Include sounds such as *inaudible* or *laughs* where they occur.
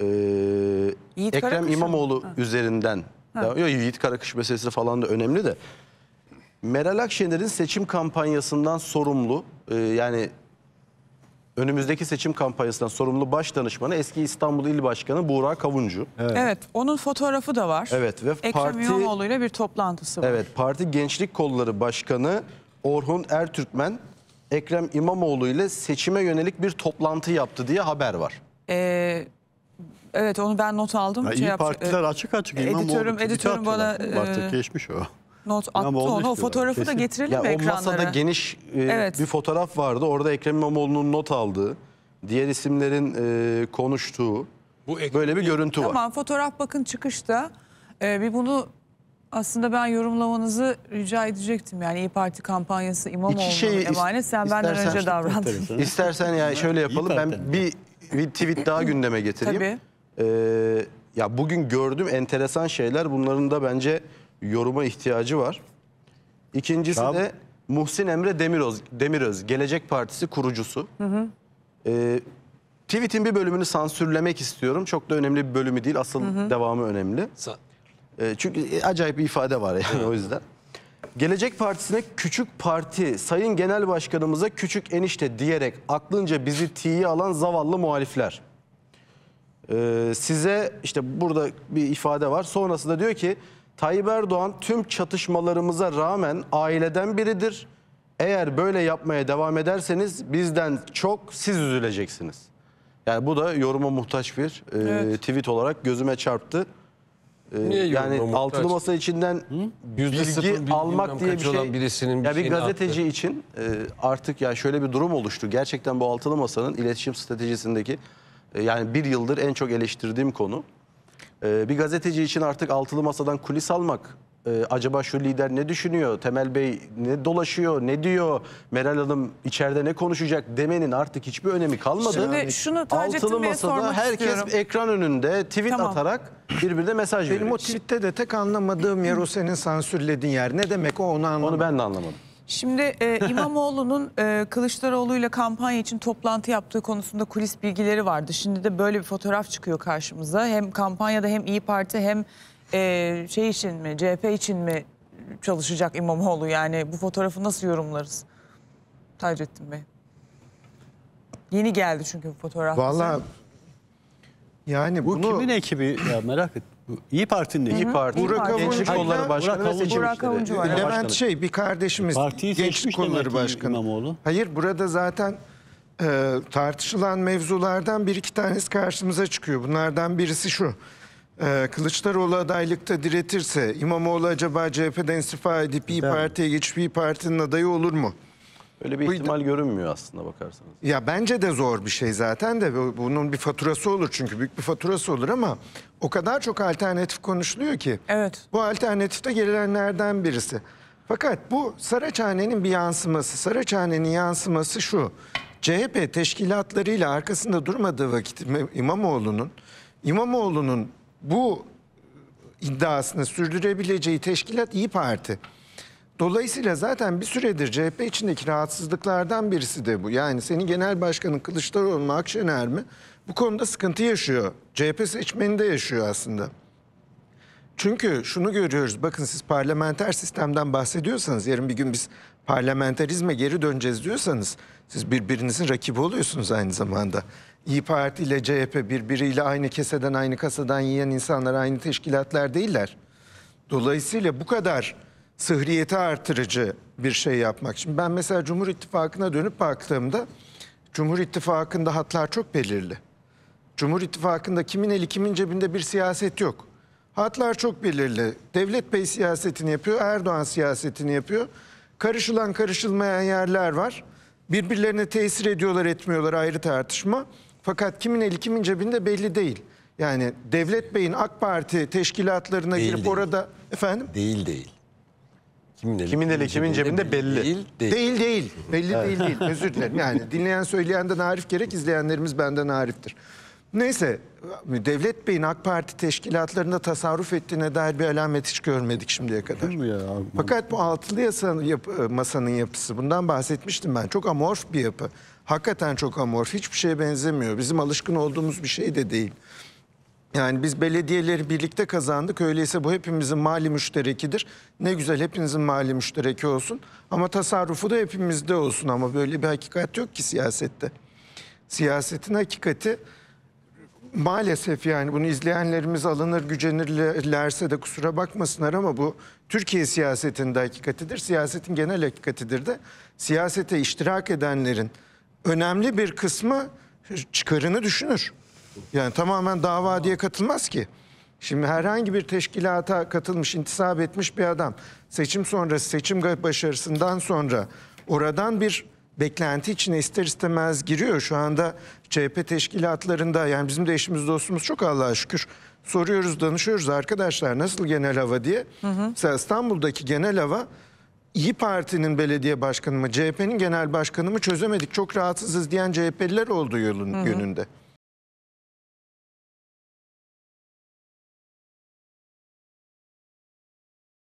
e, Yiğit Ekrem Karakış'ın- İmamoğlu üzerinden. ya Yiğit Karakış meselesi falan da önemli de. Meral Akşener'in seçim kampanyasından sorumlu e, yani önümüzdeki seçim kampanyasından sorumlu baş danışmanı eski İstanbul İl Başkanı Buğra Kavuncu. Evet. onun fotoğrafı da var. Evet ve Ekrem parti- İmamoğlu ile bir toplantısı var. Evet, parti Gençlik Kolları Başkanı Orhun Ertürkmen Ekrem İmamoğlu ile seçime yönelik bir toplantı yaptı diye haber var. Ee, Evet onu ben not aldım. Ya şey iyi yap- partiler e, açık açık. editörüm- editörüm atıyor. bana, e, geçmiş o. Not attı onu. O istiyorlar, fotoğrafı da getirelim Ya mi o ekranlara? masada geniş e, Evet. bir fotoğraf vardı. Orada Ekrem İmamoğlu'nun not aldığı, diğer isimlerin e, konuştuğu Bu böyle bir görüntü var. Tamam fotoğraf bakın çıkışta. Ee, bir bunu aslında ben yorumlamanızı rica edecektim. Yani İyi Parti kampanyası İmamoğlu'na şey emanet. Sen benden önce davran. İstersen ya şöyle yapalım. Ben bir, bir tweet daha gündeme getireyim. Tabii. Ee, ya bugün gördüğüm enteresan şeyler bunların da bence yoruma ihtiyacı var. İkincisi tamam. de Muhsin Emre Demiröz, Demiröz Gelecek Partisi kurucusu. Hı hı. Ee, tweet'in bir bölümünü sansürlemek istiyorum. Çok da önemli bir bölümü değil. Asıl hı hı. devamı önemli. Sa ee, çünkü e, acayip bir ifade var yani o yüzden. Gelecek Partisi'ne küçük parti, sayın genel başkanımıza küçük enişte diyerek aklınca bizi tiye alan zavallı muhalifler. Ee, size işte burada bir ifade var. Sonrasında diyor ki Tayyip Erdoğan tüm çatışmalarımıza rağmen aileden biridir. Eğer böyle yapmaya devam ederseniz bizden çok siz üzüleceksiniz. Yani bu da yoruma muhtaç bir e, evet. tweet olarak gözüme çarptı. Ee, Niye yani altılı muhtaç? masa içinden Yüzde bilgi almak diye bir kaç şey. olan birisinin bir ya bir şeyini gazeteci için e, artık ya şöyle bir durum oluştu. Gerçekten bu altılı masanın iletişim stratejisindeki e, yani bir yıldır en çok eleştirdiğim konu. E, bir gazeteci için artık altılı masadan kulis almak e, acaba şu lider ne düşünüyor? Temel Bey ne dolaşıyor? Ne diyor? Meral Hanım içeride ne konuşacak demenin artık hiçbir önemi kalmadı. Şimdi yani şunu Taceddin Altılı Bey'e masada herkes istiyorum. ekran önünde tweet Tamam. atarak birbirine mesaj veriyor. Benim o veriyor. tweette de tek anlamadığım yer o senin sansürlediğin yer. Ne demek o onu anlamadım. Onu ben de anlamadım. Şimdi e, *laughs* İmamoğlu'nun e, ile kampanya için toplantı yaptığı konusunda kulis bilgileri vardı. Şimdi de böyle bir fotoğraf çıkıyor karşımıza. Hem kampanyada hem İyi Parti hem e, şey için mi, CHP için mi çalışacak İmamoğlu yani? Bu fotoğrafı nasıl yorumlarız? Taceddin Bey. Yeni geldi çünkü bu fotoğraf. Valla yani bu bunu... kimin ekibi ya merak et. İyi Parti'nin ekibi. İyi Parti. Burak Gençlik Kolları Başkanı Burak Avuncu, var. Levent şey bir kardeşimiz. Partiyi Gençlik Kolları Başkanı. İmamoğlu. Hayır burada zaten e, tartışılan mevzulardan bir iki tanesi karşımıza çıkıyor. Bunlardan birisi şu. Ee, Kılıçdaroğlu adaylıkta diretirse İmamoğlu acaba CHP'den istifa edip İYİ Parti'ye geçip İYİ Parti'nin adayı olur mu? Öyle bir ihtimal görünmüyor aslında bakarsanız. Ya bence de zor bir şey zaten de bunun bir faturası olur çünkü büyük bir faturası olur ama o kadar çok alternatif konuşuluyor ki. Evet. Bu alternatifte gelenlerden birisi. Fakat bu Saraçhane'nin bir yansıması. Saraçhane'nin yansıması şu. CHP teşkilatlarıyla arkasında durmadığı vakit İmamoğlu'nun İmamoğlu'nun bu iddiasını sürdürebileceği teşkilat İyi Parti. Dolayısıyla zaten bir süredir CHP içindeki rahatsızlıklardan birisi de bu. Yani senin genel başkanın Kılıçdaroğlu mu Akşener mi bu konuda sıkıntı yaşıyor. CHP seçmeni de yaşıyor aslında. Çünkü şunu görüyoruz bakın siz parlamenter sistemden bahsediyorsanız yarın bir gün biz parlamenterizme geri döneceğiz diyorsanız siz birbirinizin rakibi oluyorsunuz aynı zamanda. İyi Parti ile CHP birbiriyle aynı keseden aynı kasadan yiyen insanlar aynı teşkilatlar değiller. Dolayısıyla bu kadar sıhriyeti artırıcı bir şey yapmak. Şimdi ben mesela Cumhur İttifakı'na dönüp baktığımda Cumhur İttifakı'nda hatlar çok belirli. Cumhur İttifakı'nda kimin eli kimin cebinde bir siyaset yok. Hatlar çok belirli. Devlet Bey siyasetini yapıyor, Erdoğan siyasetini yapıyor. Karışılan karışılmayan yerler var. Birbirlerine tesir ediyorlar etmiyorlar ayrı tartışma. Fakat kimin eli kimin cebinde belli değil. Yani Devlet Bey'in AK Parti teşkilatlarına değil, girip değil. orada efendim değil değil. Kimin eli kimin, eli, kimin cebinde belli. Değil değil. Değil değil. Belli değil değil. Özür dilerim. Yani dinleyen söyleyenden Arif gerek izleyenlerimiz benden Arif'tir. Neyse Devlet Bey'in AK Parti teşkilatlarında tasarruf ettiğine dair bir alamet hiç görmedik şimdiye kadar. ya? Fakat bu altılı yasanın, yap, e, masanın yapısı bundan bahsetmiştim ben. Çok amorf bir yapı. Hakikaten çok amorf. Hiçbir şeye benzemiyor. Bizim alışkın olduğumuz bir şey de değil. Yani biz belediyeleri birlikte kazandık. Öyleyse bu hepimizin mali müşterekidir. Ne güzel hepinizin mali müştereki olsun. Ama tasarrufu da hepimizde olsun. Ama böyle bir hakikat yok ki siyasette. Siyasetin hakikati maalesef yani bunu izleyenlerimiz alınır gücenirlerse de kusura bakmasınlar ama bu Türkiye siyasetinde hakikatidir. Siyasetin genel hakikatidir de siyasete iştirak edenlerin önemli bir kısmı çıkarını düşünür. Yani tamamen dava diye katılmaz ki. Şimdi herhangi bir teşkilata katılmış, intisap etmiş bir adam seçim sonrası, seçim başarısından sonra oradan bir beklenti içine ister istemez giriyor. Şu anda CHP teşkilatlarında yani bizim de eşimiz dostumuz çok Allah'a şükür soruyoruz danışıyoruz arkadaşlar nasıl genel hava diye. Hı hı. Mesela İstanbul'daki genel hava İyi Parti'nin belediye başkanı mı CHP'nin genel başkanı mı çözemedik çok rahatsızız diyen CHP'liler olduğu yolun, hı hı. yönünde.